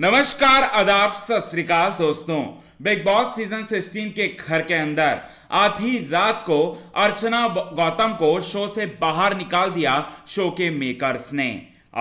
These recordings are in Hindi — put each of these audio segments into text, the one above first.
नमस्कार आदाब सत दोस्तों बिग बॉस सीजन 16 के घर के अंदर आधी रात को अर्चना गौतम को शो से बाहर निकाल दिया शो के मेकर्स ने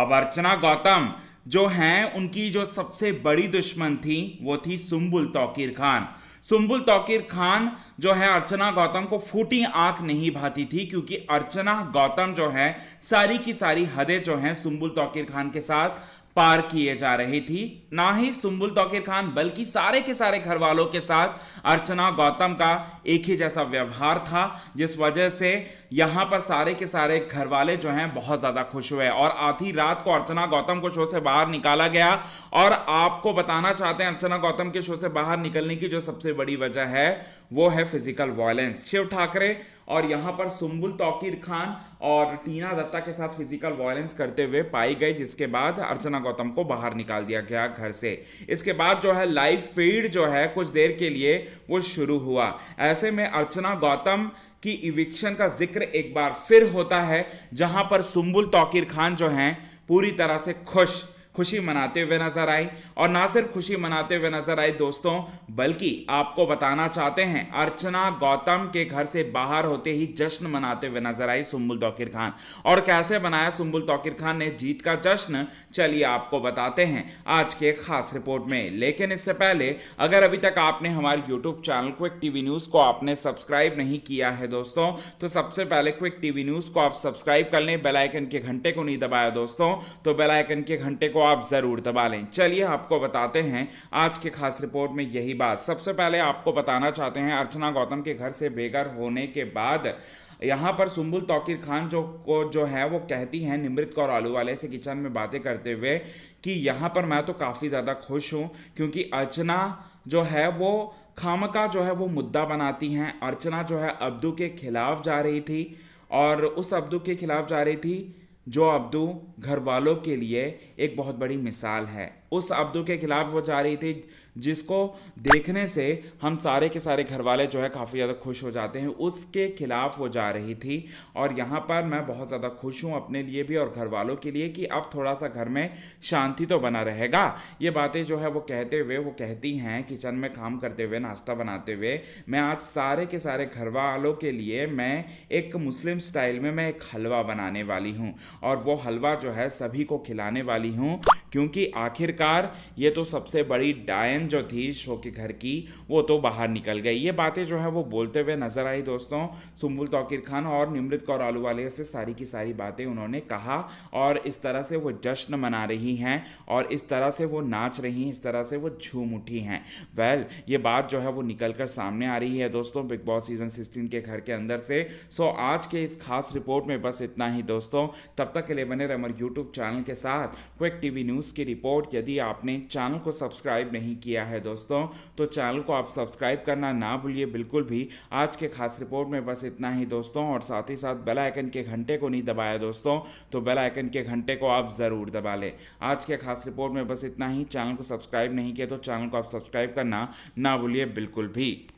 अब अर्चना गौतम जो हैं उनकी जो सबसे बड़ी दुश्मन थी वो थी सुम्बुल तौकीर खान सुम्बुल तौकीर खान जो है अर्चना गौतम को फूटी आंख नहीं भाती थी क्योंकि अर्चना गौतम जो है सारी की सारी हदें जो हैं सुम्बुल तौकीर खान के साथ पार किए जा रही थी ना ही सुम्बुल तोकिर खान बल्कि सारे के सारे घर वालों के साथ अर्चना गौतम का एक ही जैसा व्यवहार था जिस वजह से यहाँ पर सारे के सारे घर वाले जो हैं बहुत ज़्यादा खुश हुए और आधी रात को अर्चना गौतम को शो से बाहर निकाला गया और आपको बताना चाहते हैं अर्चना गौतम के शो से बाहर निकलने की जो सबसे बड़ी वजह है वो है फिजिकल वायलेंस शिव ठाकरे और यहाँ पर सुम्बुल तौकीर खान और टीना दत्ता के साथ फिजिकल वायलेंस करते हुए पाई गई जिसके बाद अर्चना गौतम को बाहर निकाल दिया गया घर से इसके बाद जो है लाइव फीड जो है कुछ देर के लिए वो शुरू हुआ ऐसे में अर्चना गौतम की इविक्शन का जिक्र एक बार फिर होता है जहाँ पर सुम्बुल तौकीर खान जो हैं पूरी तरह से खुश खुशी मनाते हुए नजर आई और ना सिर्फ खुशी मनाते हुए नजर आई दोस्तों बल्कि आपको बताना चाहते हैं अर्चना गौतम के घर से बाहर होते ही जश्न मनाते हुए नजर आई सुम्बुल तोकिर खान और कैसे बनाया सुम्बुल तोकिर खान ने जीत का जश्न चलिए आपको बताते हैं आज के खास रिपोर्ट में लेकिन इससे पहले अगर अभी तक आपने हमारे YouTube channel Quick TV news को आपने सब्सक्राइब नहीं किया है दोस्तों तो सबसे पहले क्विक टीवी न्यूज को आप सब्सक्राइब कर लें बेलाइकन के घंटे को नहीं दबाया दोस्तों तो बेलाइकन के घंटे को आप ज़रूर दबा लें चलिए आपको बताते हैं आज के खास रिपोर्ट में यही बात सबसे पहले आपको बताना चाहते हैं अर्चना गौतम के घर से बेघर होने के बाद यहाँ पर सुम्बुल तौकीर खान जो को जो है वो कहती हैं निमृत कौर आलू वाले से किचन में बातें करते हुए कि यहाँ पर मैं तो काफ़ी ज़्यादा खुश हूँ क्योंकि अर्चना जो है वो खामका जो है वो मुद्दा बनाती हैं अर्चना जो है अब्दू के खिलाफ जा रही थी और उस अब्दू के खिलाफ जा रही थी जो अब्दू घर वालों के लिए एक बहुत बड़ी मिसाल है उस अब्दू के खिलाफ वो जा रही थी जिसको देखने से हम सारे के सारे घर वाले जो है काफ़ी ज़्यादा खुश हो जाते हैं उसके खिलाफ वो जा रही थी और यहाँ पर मैं बहुत ज़्यादा खुश हूँ अपने लिए भी और घर वालों के लिए कि अब थोड़ा सा घर में शांति तो बना रहेगा ये बातें जो है वो कहते हुए वो कहती हैं किचन में काम करते हुए नाश्ता बनाते हुए मैं आज सारे के सारे घर वालों के लिए मैं एक मुस्लिम स्टाइल में मैं एक हलवा बनाने वाली हूँ और वो हलवा जो है सभी को खिलाने वाली हूँ क्योंकि आखिरकार आखिरकार ये तो सबसे बड़ी डायन जो थी शो के घर की वो तो बाहर निकल गई ये बातें जो है वो बोलते हुए नजर आई दोस्तों सुम्बुल तोकिर खान और निमृत कौर आलूवालिया से सारी की सारी बातें उन्होंने कहा और इस तरह से वो जश्न मना रही हैं और इस तरह से वो नाच रही हैं इस तरह से वो झूम उठी हैं वेल well, ये बात जो है वो निकल कर सामने आ रही है दोस्तों बिग बॉस सीजन सिक्सटीन के घर के अंदर से सो so, आज के इस खास रिपोर्ट में बस इतना ही दोस्तों तब तक के लिए बने रहे हमारे यूट्यूब चैनल के साथ क्विक टीवी न्यूज़ की रिपोर्ट यदि आपने चैनल को सब्सक्राइब नहीं किया है दोस्तों तो चैनल को आप सब्सक्राइब करना ना भूलिए बिल्कुल भी आज के खास रिपोर्ट में बस इतना ही दोस्तों और साथ ही साथ बेल आइकन के घंटे को नहीं दबाया दोस्तों तो बेल आइकन के घंटे को आप ज़रूर दबा लें आज के खास रिपोर्ट में बस इतना ही चैनल को सब्सक्राइब नहीं किया तो चैनल को आप सब्सक्राइब करना ना भूलिए बिल्कुल भी